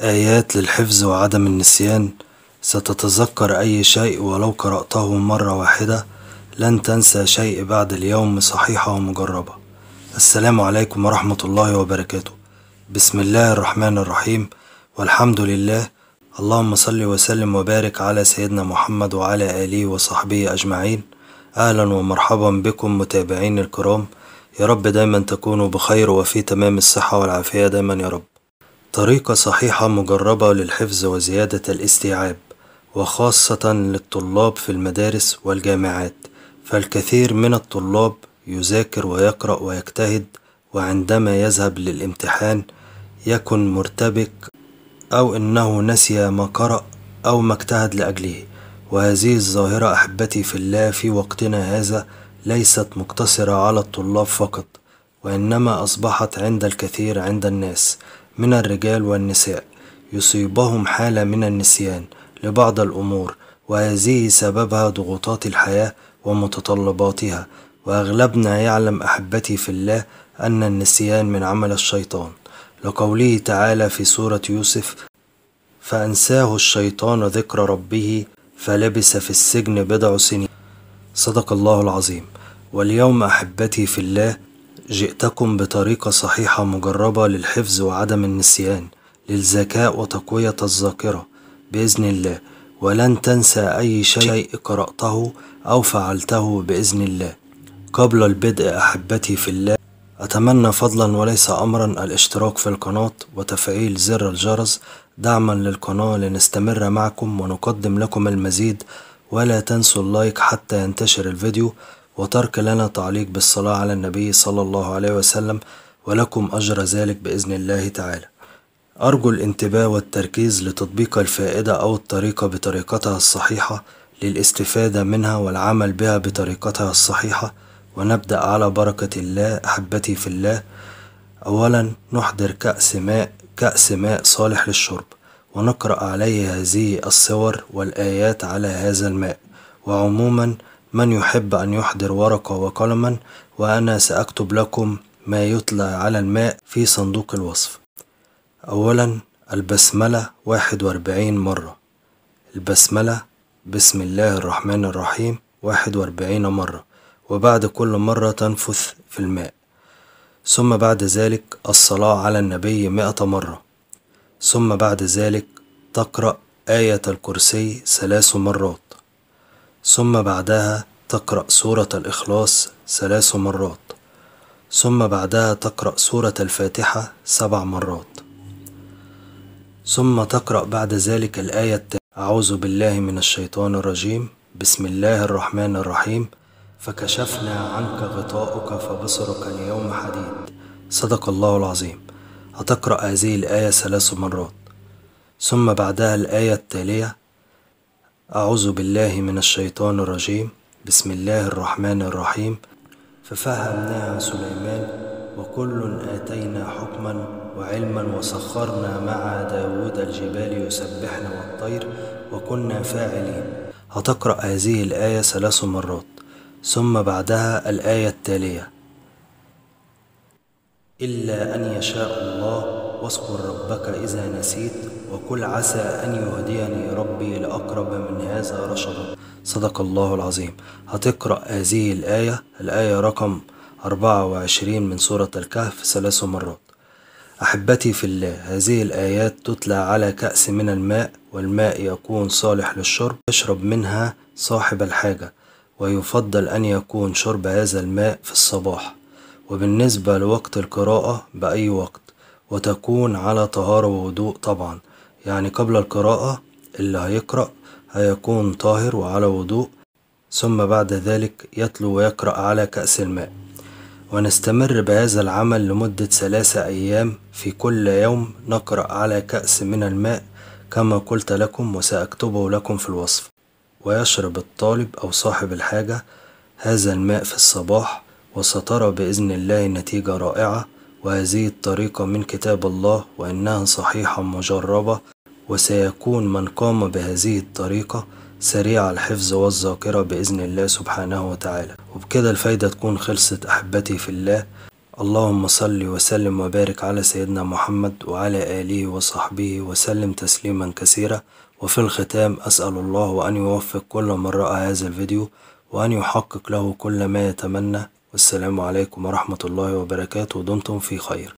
آيات للحفظ وعدم النسيان ستتذكر أي شيء ولو قرأته مرة واحدة لن تنسى شيء بعد اليوم صحيحة ومجربة السلام عليكم ورحمة الله وبركاته بسم الله الرحمن الرحيم والحمد لله اللهم صل وسلم وبارك على سيدنا محمد وعلى آله وصحبه أجمعين أهلا ومرحبا بكم متابعين الكرام يا رب دايما تكونوا بخير وفي تمام الصحة والعافية دايما يا رب طريقة صحيحة مجربة للحفظ وزيادة الاستيعاب وخاصة للطلاب في المدارس والجامعات فالكثير من الطلاب يذاكر ويقرأ ويجتهد وعندما يذهب للامتحان يكن مرتبك أو أنه نسي ما قرأ أو ما اجتهد لأجله وهذه الظاهرة أحبتي في الله في وقتنا هذا ليست مقتصرة على الطلاب فقط وإنما أصبحت عند الكثير عند الناس من الرجال والنساء يصيبهم حالة من النسيان لبعض الأمور وهذه سببها ضغوطات الحياة ومتطلباتها وأغلبنا يعلم أحبتي في الله أن النسيان من عمل الشيطان لقوله تعالى في سورة يوسف فأنساه الشيطان ذكر ربه فلبس في السجن بضع سنين صدق الله العظيم واليوم أحبتي في الله جئتكم بطريقة صحيحة مجربة للحفظ وعدم النسيان للذكاء وتقوية الذاكرة بإذن الله ولن تنسى أي شيء قرأته أو فعلته بإذن الله قبل البدء أحبتي في الله أتمنى فضلا وليس أمرا الاشتراك في القناة وتفعيل زر الجرس دعما للقناة لنستمر معكم ونقدم لكم المزيد ولا تنسوا اللايك حتى ينتشر الفيديو وترك لنا تعليق بالصلاة على النبي صلى الله عليه وسلم ولكم أجر ذلك بإذن الله تعالى أرجو الانتباه والتركيز لتطبيق الفائدة أو الطريقة بطريقتها الصحيحة للاستفادة منها والعمل بها بطريقتها الصحيحة ونبدأ على بركة الله أحبتي في الله أولا نحضر كأس ماء كأس ماء صالح للشرب ونقرأ عليه هذه الصور والآيات على هذا الماء وعموما من يحب أن يحضر ورقة وقلما وأنا سأكتب لكم ما يتلى على الماء في صندوق الوصف أولا البسملة 41 مرة البسملة بسم الله الرحمن الرحيم 41 مرة وبعد كل مرة تنفث في الماء ثم بعد ذلك الصلاة على النبي مئة مرة ثم بعد ذلك تقرأ آية الكرسي ثلاث مرات ثم بعدها تقرأ سورة الإخلاص ثلاث مرات ثم بعدها تقرأ سورة الفاتحة سبع مرات ثم تقرأ بعد ذلك الآية التالية أعوذ بالله من الشيطان الرجيم بسم الله الرحمن الرحيم فكشفنا عنك غطاؤك فبصرك اليوم حديد صدق الله العظيم هتقرأ هذه الآية ثلاث مرات ثم بعدها الآية التالية أعوذ بالله من الشيطان الرجيم بسم الله الرحمن الرحيم ففهمناها سليمان وكل آتينا حكما وعلما وسخرنا مع داود الجبال يسبحن والطير وكنا فاعلين هتقرأ هذه الآية ثلاث مرات ثم بعدها الآية التالية إلا أن يشاء الله واذكر ربك إذا نسيت وقل عسى أن يهديني ربي لأقرب من هذا رشدا صدق الله العظيم هتقرأ هذه الآية الآية رقم 24 من سورة الكهف ثلاث مرات أحبتي في الله هذه الآيات تتلى على كأس من الماء والماء يكون صالح للشرب يشرب منها صاحب الحاجة ويفضل أن يكون شرب هذا الماء في الصباح وبالنسبة لوقت القراءة بأي وقت وتكون على طهارة ووضوء طبعا يعني قبل القراءة اللي هيقرأ هيكون طاهر وعلى وضوء ثم بعد ذلك يتلو ويقرأ على كأس الماء ونستمر بهذا العمل لمدة ثلاثة أيام في كل يوم نقرأ على كأس من الماء كما قلت لكم وسأكتبه لكم في الوصف ويشرب الطالب أو صاحب الحاجة هذا الماء في الصباح وسترى بإذن الله نتيجة رائعة وهذه الطريقة من كتاب الله وأنها صحيحة مجربة وسيكون من قام بهذه الطريقة سريع الحفظ والذاكرة بإذن الله سبحانه وتعالى وبكده الفايدة تكون خلصت أحبتي في الله اللهم صل وسلم وبارك على سيدنا محمد وعلى آله وصحبه وسلم تسليما كثيرا وفي الختام أسأل الله أن يوفق كل من رأى هذا الفيديو وأن يحقق له كل ما يتمنى والسلام عليكم ورحمة الله وبركاته دمتم في خير